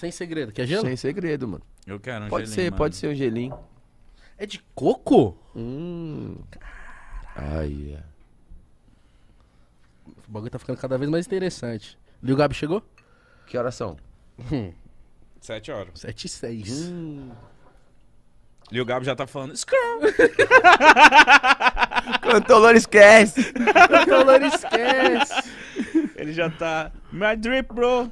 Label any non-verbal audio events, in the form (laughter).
Sem segredo. Quer gelo? Sem segredo, mano. Eu quero um pode gelinho. Pode ser, mano. pode ser um gelinho. É de coco? Hum. Ai, é. O bagulho tá ficando cada vez mais interessante. E o Gabi chegou? Que horas são? Hum. Sete horas. Sete e seis. Hum. E o Gabo já tá falando. (laughs) Cantor esquece! esquece! Ele já tá. My drip, bro!